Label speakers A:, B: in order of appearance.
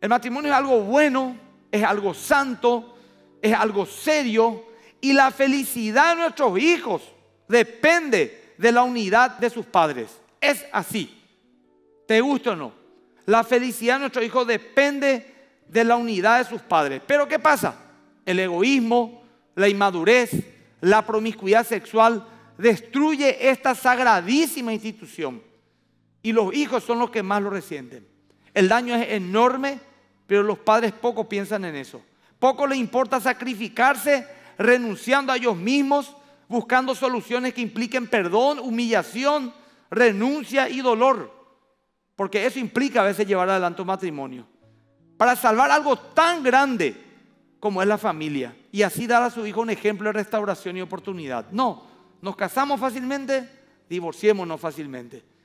A: El matrimonio es algo bueno, es algo santo, es algo serio y la felicidad de nuestros hijos depende de la unidad de sus padres. Es así. Te gusta o no. La felicidad de nuestros hijos depende de la unidad de sus padres. Pero ¿qué pasa? El egoísmo, la inmadurez, la promiscuidad sexual destruye esta sagradísima institución. Y los hijos son los que más lo resienten. El daño es enorme pero los padres poco piensan en eso. Poco les importa sacrificarse renunciando a ellos mismos, buscando soluciones que impliquen perdón, humillación, renuncia y dolor. Porque eso implica a veces llevar adelante un matrimonio. Para salvar algo tan grande como es la familia. Y así dar a su hijo un ejemplo de restauración y oportunidad. No, nos casamos fácilmente, divorciémonos
B: fácilmente.